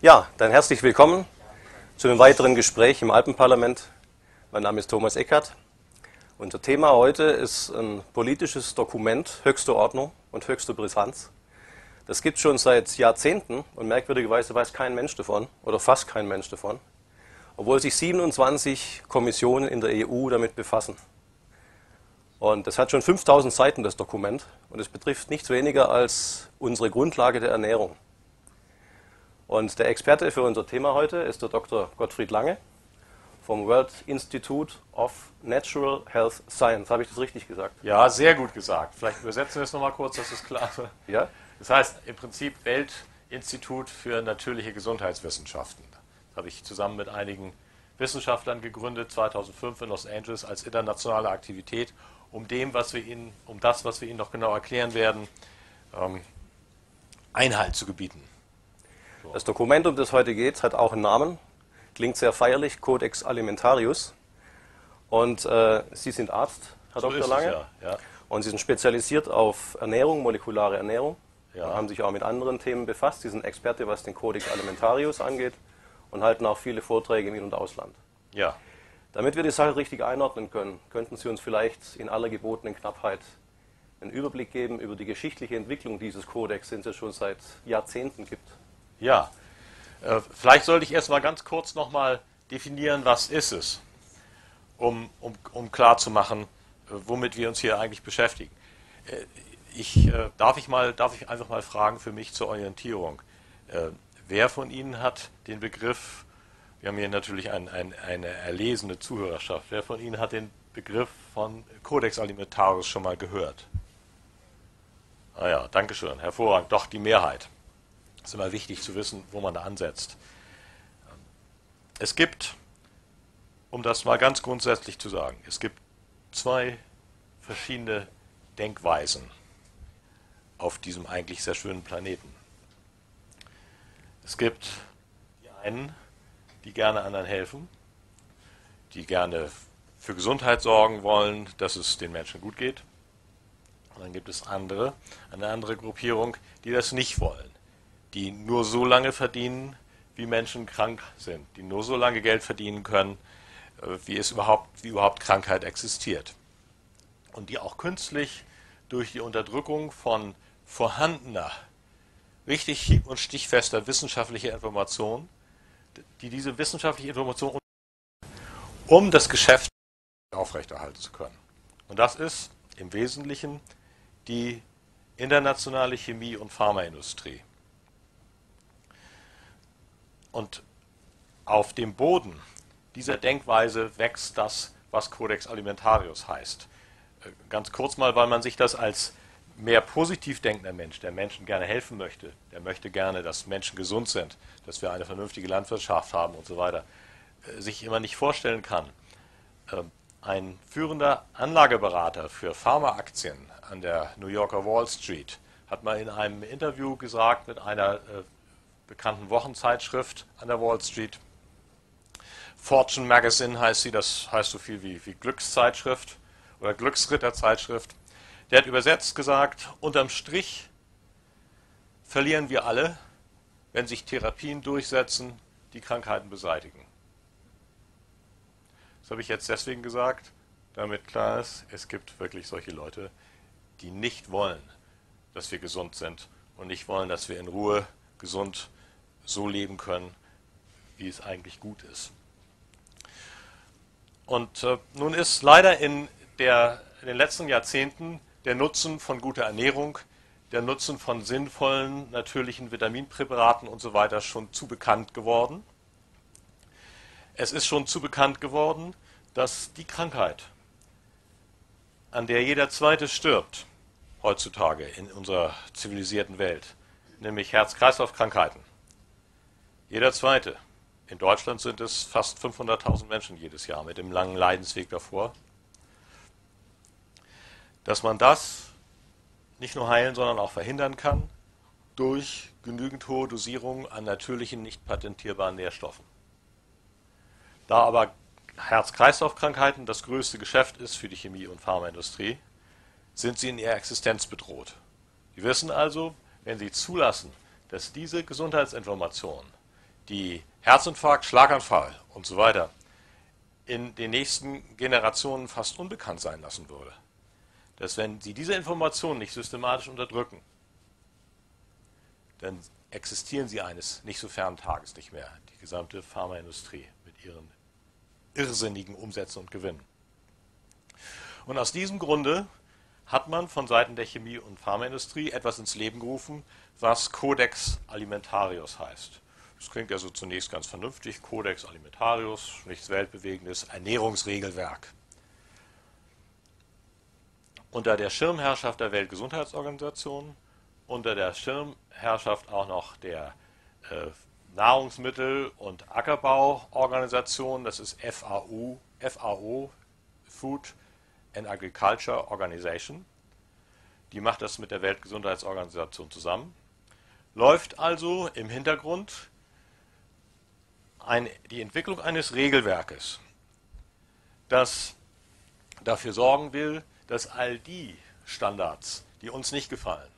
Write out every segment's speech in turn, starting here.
Ja, dann herzlich willkommen zu einem weiteren Gespräch im Alpenparlament. Mein Name ist Thomas Eckert. Unser Thema heute ist ein politisches Dokument höchster Ordnung und höchster Brisanz. Das gibt es schon seit Jahrzehnten und merkwürdigerweise weiß kein Mensch davon oder fast kein Mensch davon, obwohl sich 27 Kommissionen in der EU damit befassen. Und das hat schon 5000 Seiten, das Dokument, und es betrifft nichts weniger als unsere Grundlage der Ernährung. Und der Experte für unser Thema heute ist der Dr. Gottfried Lange vom World Institute of Natural Health Science. Habe ich das richtig gesagt? Ja, sehr gut gesagt. Vielleicht übersetzen wir es nochmal kurz, dass es klar ist. Ja? Das heißt im Prinzip Weltinstitut für natürliche Gesundheitswissenschaften. Das habe ich zusammen mit einigen Wissenschaftlern gegründet, 2005 in Los Angeles als internationale Aktivität, um dem, was wir Ihnen, um das, was wir Ihnen noch genau erklären werden, ähm, Einhalt zu gebieten. Das Dokument, um das heute geht, hat auch einen Namen, klingt sehr feierlich, Codex Alimentarius. Und äh, Sie sind Arzt, Herr so Dr. Lange. Es, ja. Ja. Und Sie sind spezialisiert auf Ernährung, molekulare Ernährung. Ja. haben sich auch mit anderen Themen befasst. Sie sind Experte, was den Codex Alimentarius angeht und halten auch viele Vorträge im In- und Ausland. Ja. Damit wir die Sache richtig einordnen können, könnten Sie uns vielleicht in aller gebotenen Knappheit einen Überblick geben über die geschichtliche Entwicklung dieses Kodex, den es schon seit Jahrzehnten gibt. Ja, äh, vielleicht sollte ich erstmal ganz kurz nochmal definieren, was ist es, um, um, um klarzumachen, äh, womit wir uns hier eigentlich beschäftigen. Äh, ich, darf, ich mal, darf ich einfach mal fragen für mich zur Orientierung. Wer von Ihnen hat den Begriff, wir haben hier natürlich ein, ein, eine erlesene Zuhörerschaft, wer von Ihnen hat den Begriff von Codex Alimentarius schon mal gehört? Ah ja, Dankeschön, hervorragend, doch die Mehrheit. Es ist immer wichtig zu wissen, wo man da ansetzt. Es gibt, um das mal ganz grundsätzlich zu sagen, es gibt zwei verschiedene Denkweisen auf diesem eigentlich sehr schönen Planeten. Es gibt die einen, die gerne anderen helfen, die gerne für Gesundheit sorgen wollen, dass es den Menschen gut geht. Und dann gibt es andere, eine andere Gruppierung, die das nicht wollen, die nur so lange verdienen, wie Menschen krank sind, die nur so lange Geld verdienen können, äh, wie es überhaupt, wie überhaupt Krankheit existiert. Und die auch künstlich durch die Unterdrückung von vorhandener, richtig hieb- und stichfester wissenschaftlicher Information, die diese wissenschaftliche Information um das Geschäft aufrechterhalten zu können. Und das ist im Wesentlichen die internationale Chemie- und Pharmaindustrie. Und auf dem Boden dieser Denkweise wächst das, was Codex Alimentarius heißt. Äh, ganz kurz mal, weil man sich das als mehr positiv denkender Mensch, der Menschen gerne helfen möchte, der möchte gerne, dass Menschen gesund sind, dass wir eine vernünftige Landwirtschaft haben und so weiter, äh, sich immer nicht vorstellen kann. Ähm, ein führender Anlageberater für Pharmaaktien an der New Yorker Wall Street hat mal in einem Interview gesagt mit einer äh, bekannten Wochenzeitschrift an der Wall Street. Fortune Magazine heißt sie, das heißt so viel wie, wie Glückszeitschrift oder Glücksritterzeitschrift. Der hat übersetzt gesagt, unterm Strich verlieren wir alle, wenn sich Therapien durchsetzen, die Krankheiten beseitigen. Das habe ich jetzt deswegen gesagt, damit klar ist, es gibt wirklich solche Leute, die nicht wollen, dass wir gesund sind und nicht wollen, dass wir in Ruhe gesund sind so leben können, wie es eigentlich gut ist. Und äh, nun ist leider in, der, in den letzten Jahrzehnten der Nutzen von guter Ernährung, der Nutzen von sinnvollen natürlichen Vitaminpräparaten und so weiter schon zu bekannt geworden. Es ist schon zu bekannt geworden, dass die Krankheit, an der jeder Zweite stirbt, heutzutage in unserer zivilisierten Welt, nämlich Herz-Kreislauf-Krankheiten, jeder zweite. In Deutschland sind es fast 500.000 Menschen jedes Jahr mit dem langen Leidensweg davor. Dass man das nicht nur heilen, sondern auch verhindern kann durch genügend hohe Dosierungen an natürlichen, nicht patentierbaren Nährstoffen. Da aber Herz-Kreislauf-Krankheiten das größte Geschäft ist für die Chemie- und Pharmaindustrie, sind sie in ihrer Existenz bedroht. Sie wissen also, wenn sie zulassen, dass diese Gesundheitsinformationen die Herzinfarkt, Schlaganfall und so weiter in den nächsten Generationen fast unbekannt sein lassen würde. Dass wenn Sie diese Informationen nicht systematisch unterdrücken, dann existieren Sie eines nicht so fernen Tages nicht mehr. Die gesamte Pharmaindustrie mit ihren irrsinnigen Umsätzen und Gewinnen. Und aus diesem Grunde hat man von Seiten der Chemie- und Pharmaindustrie etwas ins Leben gerufen, was Codex Alimentarius heißt. Das klingt also zunächst ganz vernünftig. Codex Alimentarius, nichts Weltbewegendes, Ernährungsregelwerk. Unter der Schirmherrschaft der Weltgesundheitsorganisation, unter der Schirmherrschaft auch noch der äh, Nahrungsmittel- und Ackerbauorganisation, das ist FAU, FAO, Food and Agriculture Organization. Die macht das mit der Weltgesundheitsorganisation zusammen. Läuft also im Hintergrund ein, die Entwicklung eines Regelwerkes, das dafür sorgen will, dass all die Standards, die uns nicht gefallen,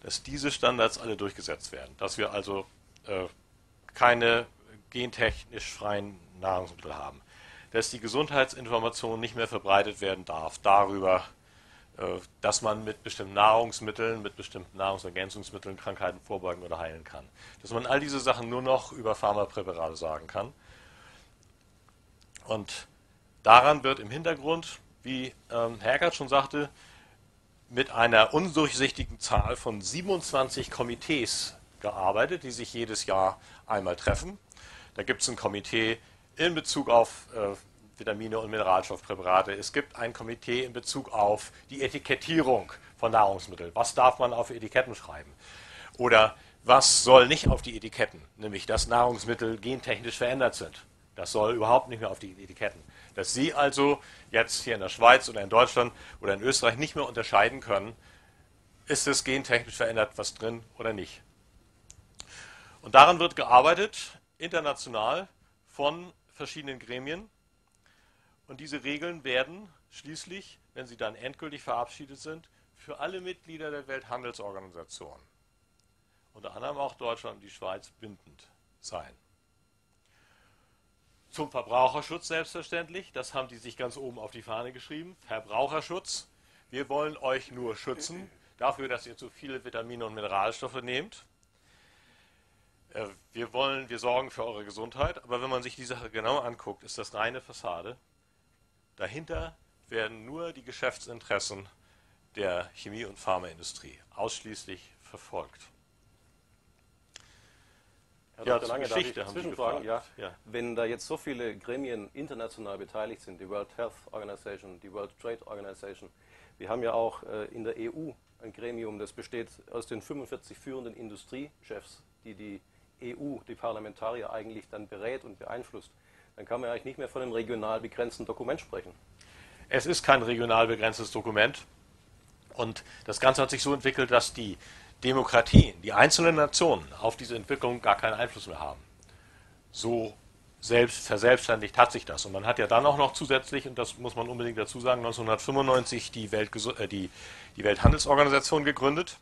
dass diese Standards alle durchgesetzt werden, dass wir also äh, keine gentechnisch freien Nahrungsmittel haben, dass die Gesundheitsinformation nicht mehr verbreitet werden darf darüber, äh, dass man mit bestimmten Nahrungsmitteln, mit bestimmten Nahrungsergänzungsmitteln Krankheiten vorbeugen oder heilen kann. Dass man all diese Sachen nur noch über Pharmapräparate sagen kann. Und daran wird im Hintergrund, wie ähm, Eckert schon sagte, mit einer undurchsichtigen Zahl von 27 Komitees gearbeitet, die sich jedes Jahr einmal treffen. Da gibt es ein Komitee in Bezug auf äh, Vitamine und Mineralstoffpräparate. Es gibt ein Komitee in Bezug auf die Etikettierung von Nahrungsmitteln. Was darf man auf Etiketten schreiben? Oder was soll nicht auf die Etiketten? Nämlich, dass Nahrungsmittel gentechnisch verändert sind. Das soll überhaupt nicht mehr auf die Etiketten. Dass Sie also jetzt hier in der Schweiz oder in Deutschland oder in Österreich nicht mehr unterscheiden können, ist es gentechnisch verändert, was drin oder nicht. Und daran wird gearbeitet, international, von verschiedenen Gremien. Und diese Regeln werden schließlich, wenn sie dann endgültig verabschiedet sind, für alle Mitglieder der Welthandelsorganisation, unter anderem auch Deutschland und die Schweiz, bindend sein. Zum Verbraucherschutz selbstverständlich, das haben die sich ganz oben auf die Fahne geschrieben. Verbraucherschutz, wir wollen euch nur schützen dafür, dass ihr zu viele Vitamine und Mineralstoffe nehmt. Äh, wir wollen, wir sorgen für eure Gesundheit, aber wenn man sich die Sache genau anguckt, ist das reine Fassade. Dahinter werden nur die Geschäftsinteressen der Chemie- und Pharmaindustrie ausschließlich verfolgt. Herr ja, Dr. Lange, Geschichte darf ich Zwischenfragen? Ja. ja. Wenn da jetzt so viele Gremien international beteiligt sind, die World Health Organization, die World Trade Organization, wir haben ja auch äh, in der EU ein Gremium, das besteht aus den 45 führenden Industriechefs, die die EU, die Parlamentarier eigentlich dann berät und beeinflusst dann kann man eigentlich nicht mehr von einem regional begrenzten Dokument sprechen. Es ist kein regional begrenztes Dokument. Und das Ganze hat sich so entwickelt, dass die Demokratien, die einzelnen Nationen auf diese Entwicklung gar keinen Einfluss mehr haben. So selbst verselbstständigt hat sich das. Und man hat ja dann auch noch zusätzlich, und das muss man unbedingt dazu sagen, 1995 die, Weltges äh, die, die Welthandelsorganisation gegründet.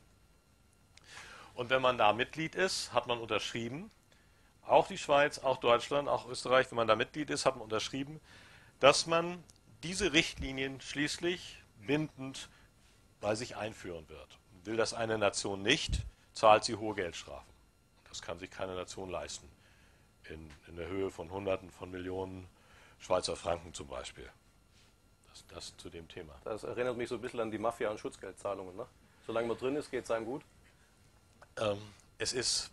Und wenn man da Mitglied ist, hat man unterschrieben, auch die Schweiz, auch Deutschland, auch Österreich, wenn man da Mitglied ist, haben unterschrieben, dass man diese Richtlinien schließlich bindend bei sich einführen wird. Will das eine Nation nicht, zahlt sie hohe Geldstrafen. Das kann sich keine Nation leisten. In, in der Höhe von Hunderten von Millionen Schweizer Franken zum Beispiel. Das, das zu dem Thema. Das erinnert mich so ein bisschen an die Mafia und Schutzgeldzahlungen. Ne? Solange man drin ist, geht es einem gut. Ähm, es ist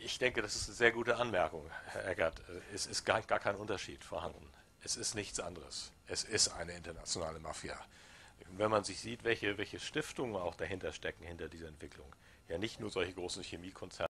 ich denke, das ist eine sehr gute Anmerkung, Herr Eckert. Es ist gar, gar kein Unterschied vorhanden. Es ist nichts anderes. Es ist eine internationale Mafia. Wenn man sich sieht, welche, welche Stiftungen auch dahinter stecken, hinter dieser Entwicklung, ja nicht nur solche großen Chemiekonzerne,